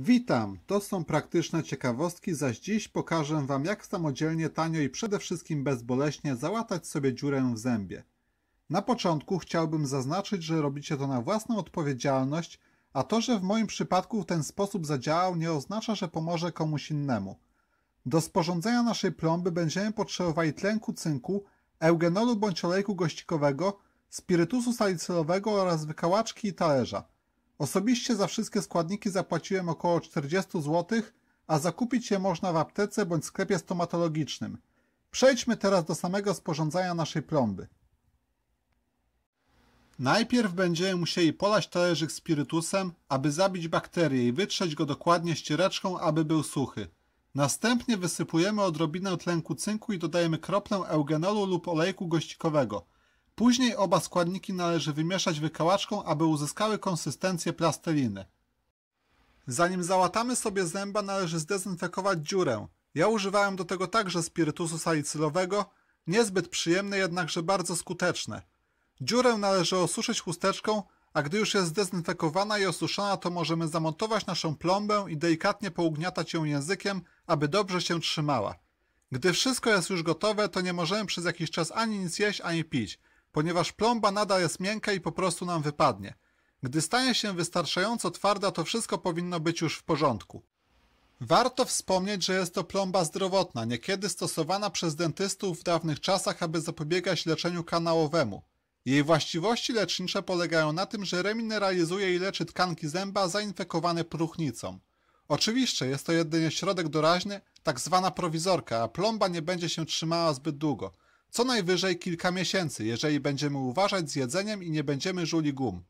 Witam! To są praktyczne ciekawostki, zaś dziś pokażę Wam jak samodzielnie, tanio i przede wszystkim bezboleśnie załatać sobie dziurę w zębie. Na początku chciałbym zaznaczyć, że robicie to na własną odpowiedzialność, a to, że w moim przypadku w ten sposób zadziałał nie oznacza, że pomoże komuś innemu. Do sporządzenia naszej plomby będziemy potrzebowali tlenku cynku, eugenolu bądź olejku gościkowego, spirytusu salicylowego oraz wykałaczki i talerza – Osobiście za wszystkie składniki zapłaciłem około 40 zł, a zakupić je można w aptece bądź sklepie stomatologicznym. Przejdźmy teraz do samego sporządzania naszej plomby. Najpierw będziemy musieli polać talerzyk spirytusem, aby zabić bakterie i wytrzeć go dokładnie ściereczką, aby był suchy. Następnie wysypujemy odrobinę tlenku cynku i dodajemy kroplę eugenolu lub olejku gościkowego – Później oba składniki należy wymieszać wykałaczką, aby uzyskały konsystencję plasteliny. Zanim załatamy sobie zęba, należy zdezynfekować dziurę. Ja używałem do tego także spirytusu salicylowego, niezbyt przyjemne, jednakże bardzo skuteczne. Dziurę należy osuszyć chusteczką, a gdy już jest zdezynfekowana i osuszona, to możemy zamontować naszą plombę i delikatnie pougniatać ją językiem, aby dobrze się trzymała. Gdy wszystko jest już gotowe, to nie możemy przez jakiś czas ani nic jeść, ani pić – ponieważ plomba nadal jest miękka i po prostu nam wypadnie. Gdy stanie się wystarczająco twarda, to wszystko powinno być już w porządku. Warto wspomnieć, że jest to plomba zdrowotna, niekiedy stosowana przez dentystów w dawnych czasach, aby zapobiegać leczeniu kanałowemu. Jej właściwości lecznicze polegają na tym, że remineralizuje i leczy tkanki zęba zainfekowane próchnicą. Oczywiście jest to jedynie środek doraźny, tak zwana prowizorka, a plomba nie będzie się trzymała zbyt długo – co najwyżej kilka miesięcy, jeżeli będziemy uważać z jedzeniem i nie będziemy żuli gum.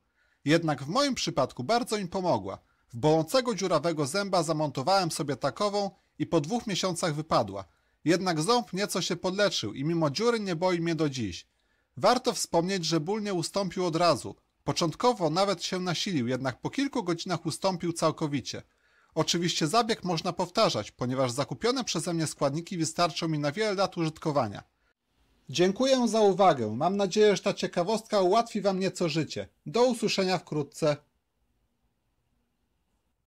Jednak w moim przypadku bardzo im pomogła. W bolącego dziurawego zęba zamontowałem sobie takową i po dwóch miesiącach wypadła. Jednak ząb nieco się podleczył i mimo dziury nie boi mnie do dziś. Warto wspomnieć, że ból nie ustąpił od razu. Początkowo nawet się nasilił, jednak po kilku godzinach ustąpił całkowicie. Oczywiście zabieg można powtarzać, ponieważ zakupione przeze mnie składniki wystarczą mi na wiele lat użytkowania. Dziękuję za uwagę. Mam nadzieję, że ta ciekawostka ułatwi Wam nieco życie. Do usłyszenia wkrótce.